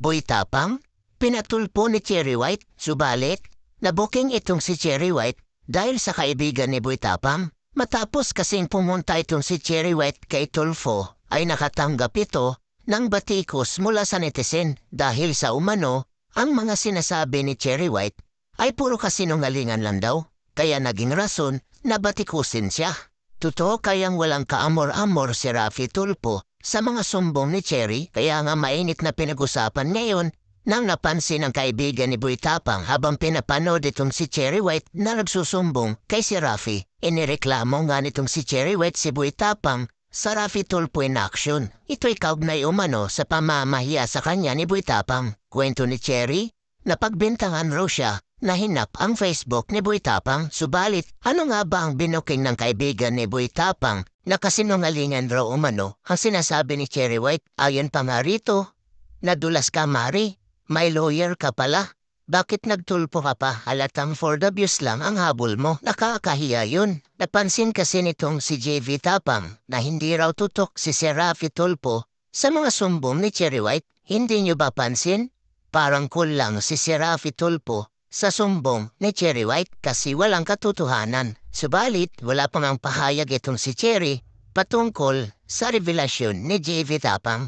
Boy Tapang? Pinatulpo ni Cherry White, subalit, nabuking itong si Cherry White dahil sa kaibigan ni Boy Tapang. Matapos kasing pumunta itong si Cherry White kay Tulfo, ay nakatanggap ito ng batikos mula sa netizen dahil sa umano, ang mga sinasabi ni Cherry White ay puro kasinungalingan lang daw, kaya naging rason na batikusin siya. Totoo kayang walang kaamor-amor si Rafi Tulpo sa mga sumbong ni Cherry kaya nga mainit na pinag-usapan ngayon nang napansin ng kaibigan ni Boy Tapang habang pinapanood itong si Cherry White na nagsusumbong kay si Rafi. Inireklamo nga nitong si Cherry White si Boy Tapang sa Rafi Tulpo in action. Ito'y kaugnay umano sa pamamahiya sa kanya ni Boy Tapang. Kwento ni Cherry, na napagbintangan raw siya na hinap ang Facebook ni Boy Tapang. Subalit, ano nga ba ang binuking ng kaibigan ni Boy Tapang na kasinungalingan raw umano ang sinasabi ni Cherry White ayon pa nga rito. Nadulas ka, Mari. May lawyer ka pala. Bakit nagtulpo ka pa halatang for the abuse lang ang habol mo? Nakakahiya yun. Napansin kasi nitong si JV Tapang na hindi raw tutok si Serafi Tulpo sa mga sumbong ni Cherry White. Hindi nyo ba pansin? Parang kulang cool si Serafi Tulpo sa sumbong ni Cherry White kasi walang katotohanan. Subalit, wala pang ang pahayag itong si Cherry patungkol sa revelasyon ni JV Tapang.